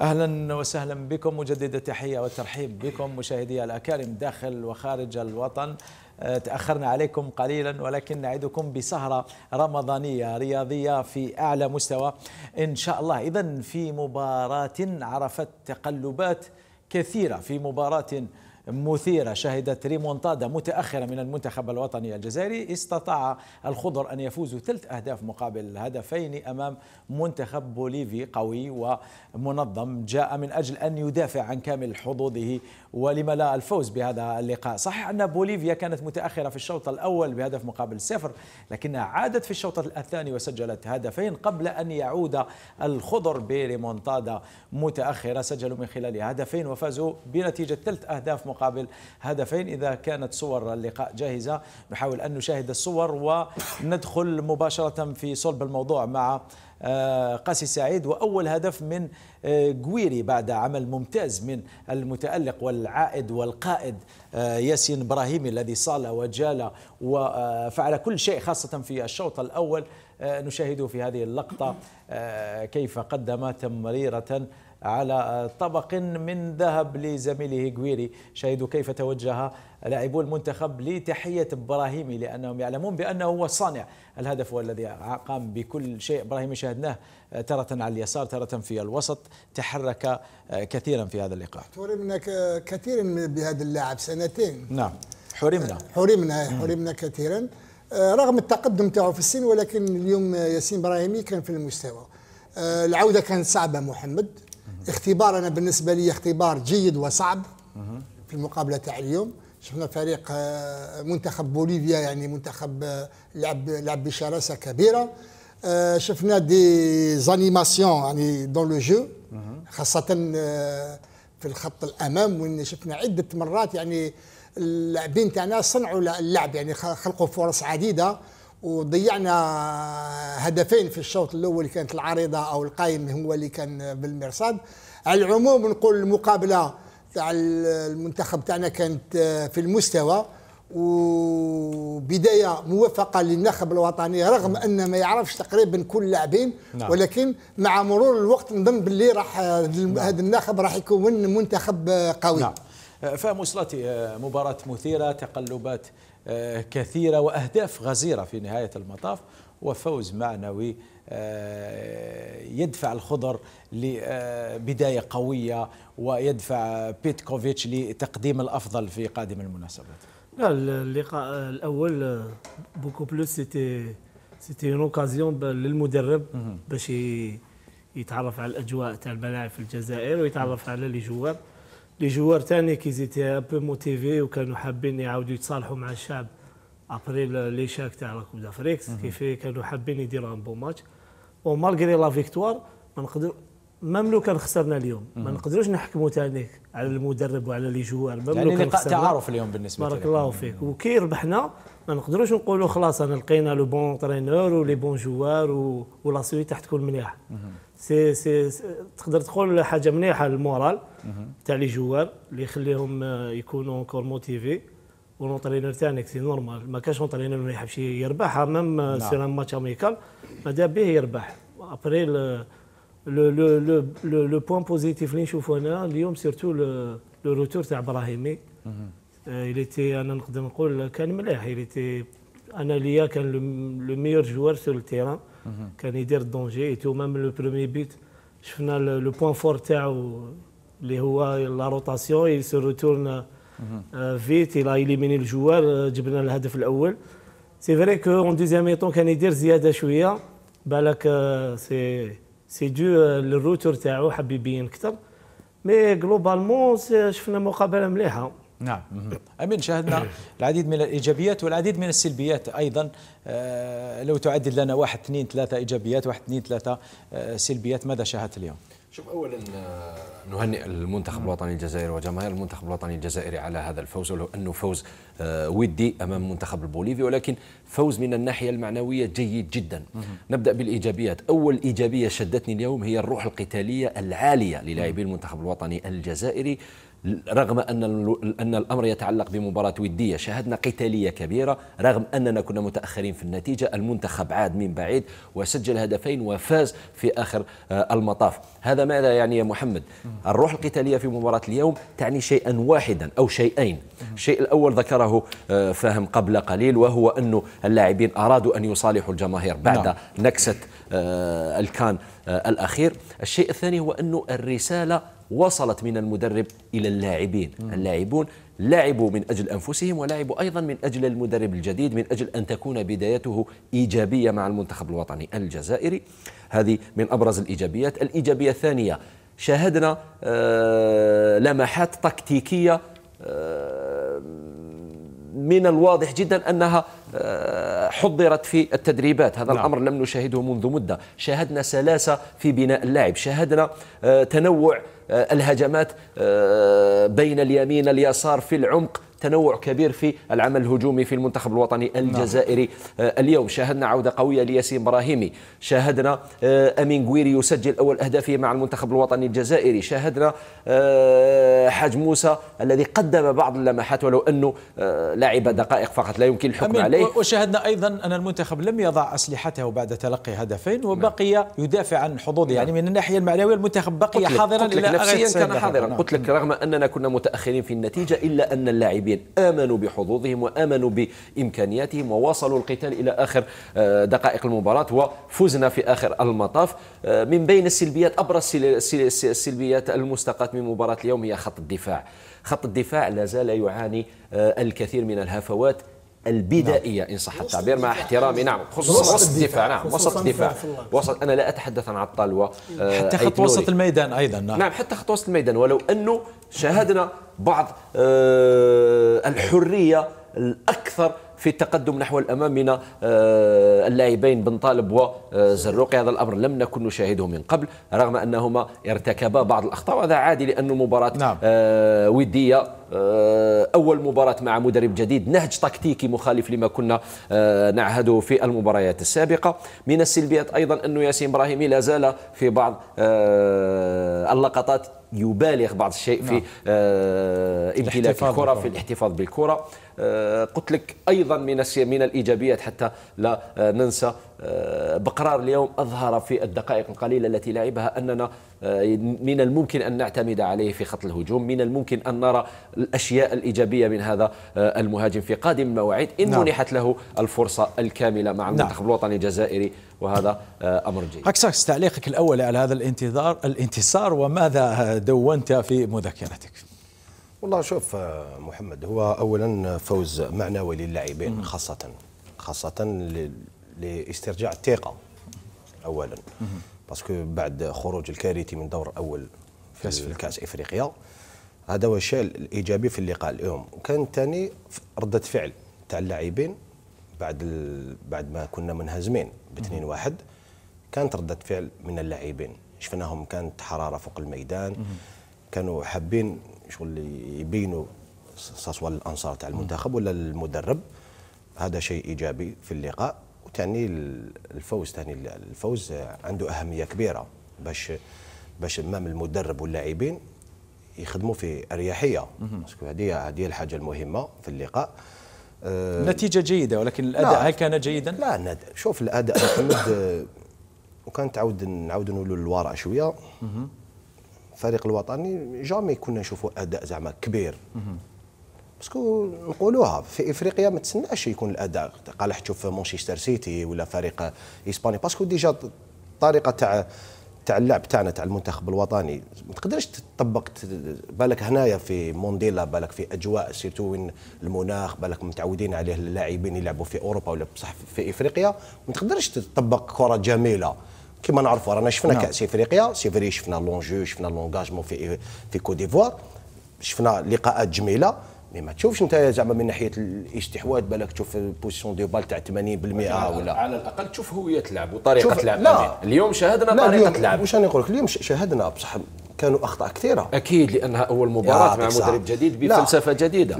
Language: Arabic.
اهلا وسهلا بكم مجدد التحيه والترحيب بكم مشاهدي الاكارم داخل وخارج الوطن أه، تاخرنا عليكم قليلا ولكن نعدكم بسهره رمضانيه رياضيه في اعلى مستوى ان شاء الله اذا في مباراه عرفت تقلبات كثيره في مباراه مثيرة شهدت ريمونتادا متأخرة من المنتخب الوطني الجزائري استطاع الخضر أن يفوز ثلاث أهداف مقابل هدفين أمام منتخب بوليفي قوي ومنظم جاء من أجل أن يدافع عن كامل حظوظه ولما لا الفوز بهذا اللقاء صحيح أن بوليفيا كانت متأخرة في الشوط الأول بهدف مقابل صفر لكنها عادت في الشوط الثاني وسجلت هدفين قبل أن يعود الخضر بريمونتادا متأخرة سجلوا من خلال هدفين وفازوا بنتيجة ثلاث أهداف مقابل مقابل هدفين إذا كانت صور اللقاء جاهزة نحاول أن نشاهد الصور وندخل مباشرة في صلب الموضوع مع آه، قاسي سعيد وأول هدف من آه، جويري بعد عمل ممتاز من المتألق والعائد والقائد آه، ياسين إبراهيمي الذي صال وجال وفعل كل شيء خاصة في الشوط الأول آه، نشاهد في هذه اللقطة آه، كيف قدم تمريرة على طبق من ذهب لزميله غويري شاهدوا كيف توجه لاعبو المنتخب لتحية إبراهيمي لأنهم يعلمون بأنه هو صانع الهدف والذي قام بكل شيء إبراهيمي شاهدناه آه، ترة على اليسار ترة في الوسط تحرك كثيرا في هذا اللقاء حرمنا كثيرا بهذا اللاعب سنتين نعم حرمنا حرمنا حرمنا كثيرا آه، رغم التقدم تاعو في السن ولكن اليوم آه، ياسين ابراهيمي كان في المستوى آه، العوده كانت صعبه محمد اختبار انا بالنسبه لي اختبار جيد وصعب في المقابله تاع اليوم شفنا فريق منتخب بوليفيا يعني منتخب لعب لعب بشراسه كبيره شفنا دي زانيماسيون يعني دون لو جو خاصه في الخط الامام وين شفنا عده مرات يعني اللاعبين تاعنا صنعوا اللعب يعني خلقوا فرص عديده وضيعنا هدفين في الشوط الاول كانت العريضه او القايم هو اللي كان بالمرصاد على العموم نقول المقابله تاع المنتخب تاعنا كانت في المستوى وبدايه موفقه للنخب الوطني رغم نعم. ان ما يعرفش تقريبا كل لاعبين نعم. ولكن مع مرور الوقت نظن باللي راح نعم. هذا النخب راح يكون منتخب قوي نعم. فمصلتي آه، مباراة مثيرة تقلبات آه، كثيرة وأهداف غزيرة في نهاية المطاف وفوز معنوي آه، يدفع الخضر لبداية قوية ويدفع بيتكوفيتش لتقديم الأفضل في قادم المناسبات لا اللقاء الأول بوكو بلوس سيتي سيتي اون اوكازيون للمدرب باش يتعرف على الاجواء تاع الملاعب في الجزائر ويتعرف على لي جوار لي جوار تاني كي زيتي ان بو موتيفي وكانوا حابين يعاودوا يتصالحوا مع الشعب ابري ليشاك تاع لاكوب دافريكس كيف كانوا حابين يديروا ان بو ماتش ومالغري لا فيكتوار ما نقدر ميم لو كان خسرنا اليوم ما نقدروش نحكموا تاني على المدرب وعلى لي جوار ميم يعني لو كان خسرنا تعارف اليوم بالنسبه بارك الله فيك وكي ربحنا ما نقدروش نقولوا خلاص انا لقينا لو بون ترينور ولي بون جوار ولا سويت تاع تكون مليحه سي سي تقدر تقول حاجه مليحه للمورال تاع لي جوار اللي يخليهم يكونوا كور موتيفي ونوطرينر تاعك سي نورمال ما كانش اونترينر مليح باش يربح ميم سي ان ماتش اميكال ماذا به يربح ابري لو لو لو لو بوان بوزيتيف اللي نشوفو هنا اليوم سيرتو لو روتور تاع ابراهيمي تي انا نقدر نقول كان مليح تي انا ليا كان لو ميور جوار سور التيران كان يدير الدونجي تو ميم لو برومي بيت شفنا لو بوان فور تاعو اللي هو لا روتاسيون سو ريتورن فيت الى اليميني الجوار جبنا الهدف الاول سي فري كو اون دوزيام ايطون كان يدير زياده شويه بالك سي سي دو للروتور تاعو حبيبين يبين اكثر مي جلوبالمون شفنا مقابله مليحه نعم أمين شاهدنا العديد من الإيجابيات والعديد من السلبيات أيضا آه، لو تعدد لنا واحد اثنين ثلاثة إيجابيات واحد اثنين ثلاثة آه، سلبيات ماذا شاهدت اليوم؟ شوف اولا آه، نهنئ المنتخب نعم. الوطني الجزائري وجماهير المنتخب الوطني الجزائري على هذا الفوز ولو انه فوز ودي امام منتخب البوليفي ولكن فوز من الناحيه المعنويه جيد جدا نبدا بالايجابيات اول ايجابيه شدتني اليوم هي الروح القتاليه العاليه للاعبي المنتخب الوطني الجزائري رغم ان ان الامر يتعلق بمباراه وديه شاهدنا قتاليه كبيره رغم اننا كنا متاخرين في النتيجه المنتخب عاد من بعيد وسجل هدفين وفاز في اخر آه، المطاف هذا ماذا يعني يا محمد الروح القتاليه في مباراه اليوم تعني شيئا واحدا او شيئين الشيء الاول ذكره آه، فهم قبل قليل وهو انه اللاعبين ارادوا ان يصالحوا الجماهير بعد نعم. نكسه آه، الكان آه، الأخير الشيء الثاني هو أنه الرسالة وصلت من المدرب إلى اللاعبين اللاعبون لعبوا من أجل أنفسهم ولعبوا أيضا من أجل المدرب الجديد من أجل أن تكون بدايته إيجابية مع المنتخب الوطني الجزائري هذه من أبرز الإيجابيات الإيجابية الثانية شاهدنا آه، لمحات تكتيكية آه، من الواضح جدا أنها حضرت في التدريبات هذا نعم. الأمر لم نشاهده منذ مدة شاهدنا سلاسة في بناء اللاعب شاهدنا آه، تنوع آه، الهجمات آه، بين اليمين اليسار في العمق تنوع كبير في العمل الهجومي في المنتخب الوطني نعم. الجزائري آه، اليوم شاهدنا عودة قوية لياسين إبراهيمي شاهدنا آه، أمين جويري يسجل أول أهدافه مع المنتخب الوطني الجزائري شاهدنا آه، حاج موسى الذي قدم بعض اللمحات ولو أنه لعب دقائق فقط لا يمكن الحكم عليه وشاهدنا أيضا أن المنتخب لم يضع أسلحته بعد تلقي هدفين نعم. وبقي يدافع عن حظوظه يعني نعم. من الناحية المعنوية المنتخب بقي حاضرا قلت لك نفسيا كان حاضرا قلت لك رغم أننا كنا متأخرين في النتيجة إلا أن اللاعب اللاعبين آمنوا بحظوظهم وآمنوا بإمكانياتهم وواصلوا القتال إلى آخر آه، دقائق المباراة وفزنا في آخر المطاف آه، من بين السلبيات أبرز السلبيات المستقاة من مباراة اليوم هي خط الدفاع خط الدفاع لا زال يعاني آه، الكثير من الهفوات البدائيه نعم. ان صح التعبير مع احترامي نعم خصوصا وسط الدفاع نعم وسط الدفاع وسط انا لا اتحدث عن الطلوه آه، حتى خط وسط الميدان ايضا نعم, نعم حتى خط وسط الميدان ولو انه شاهدنا بعض آه الحريه الاكثر في التقدم نحو الامام من آه، اللاعبين بن طالب وزروقي هذا الامر لم نكن نشاهده من قبل رغم انهما ارتكبا بعض الاخطاء وهذا عادي لانه مباراه نعم. آه، وديه آه، أول مباراة مع مدرب جديد نهج تكتيكي مخالف لما كنا آه، نعهده في المباريات السابقة من السلبيات أيضا أن ياسين إبراهيمي لا زال في بعض آه، اللقطات يبالغ بعض الشيء في نعم. امتلاك الكرة في الاحتفاظ بالكرة قلت لك أيضا من من الإيجابيات حتى لا ننسى بقرار اليوم أظهر في الدقائق القليلة التي لعبها أننا آه، من الممكن أن نعتمد عليه في خط الهجوم من الممكن أن نرى الأشياء الإيجابية من هذا آه، المهاجم في قادم المواعيد إن نعم. منحت له الفرصة الكاملة مع المنتخب نعم. الوطني الجزائري وهذا آه، امر جيد. اكساكس تعليقك الاول على هذا الانتظار الانتصار وماذا دونت في مذكرتك؟ والله شوف محمد هو اولا فوز معنوي للاعبين خاصه خاصه لاسترجاع الثقه اولا باسكو بعد خروج الكارثي من دور اول في كاس في الكاس افريقيا هذا هو الشيء الايجابي في اللقاء اليوم وكان ثاني رده فعل تاع اللاعبين بعد ال... بعد ما كنا منهزمين ب 2 1 كانت رده فعل من اللاعبين شفناهم كانت حراره فوق الميدان كانوا حابين شغل يبينوا سواء الانصار تاع المنتخب ولا المدرب هذا شيء ايجابي في اللقاء تاني الفوز تاني الفوز عنده اهميه كبيره باش باش امام المدرب واللاعبين يخدموا في اريحيه باسكو هذه هذه الحاجه المهمه في اللقاء آه، نتيجه جيده ولكن الاداء هل كان جيدا؟ لا ند... شوف الاداء محمد آه، وكان تعاود نعاود نولوا للوراء شويه الفريق الوطني جامي كنا نشوفوا اداء زعما كبير باسكو نقولوها في افريقيا ما تسناش يكون الاداء قال تشوف مانشستر سيتي ولا فريق اسباني باسكو ديجا الطريقه تاع تاع اللعب تاعنا تاع المنتخب الوطني ما تقدرش تطبق بالك هنايا في مونديلا بالك في اجواء سيرتو وين المناخ بالك متعودين عليه اللاعبين يلعبوا في اوروبا ولا بصح في افريقيا ما تقدرش تطبق كره جميله كما نعرفوا رانا شفنا نعم. كاس افريقيا سيفري شفنا لونجو شفنا لونجاجمون في في كوت ديفوار شفنا لقاءات جميله مي ما تشوفش انت زعما من ناحيه الاستحواذ بالك تشوف بوزيسيون دي بال تاع 80% ولا على الاقل تشوف هويه اللعب وطريقه اللعب لا اليوم شاهدنا لا طريقه لعب واش انا نقول لك اليوم شاهدنا بصح كانوا اخطاء كثيره اكيد لانها اول مباراه مع مدرب جديد بفلسفه جديده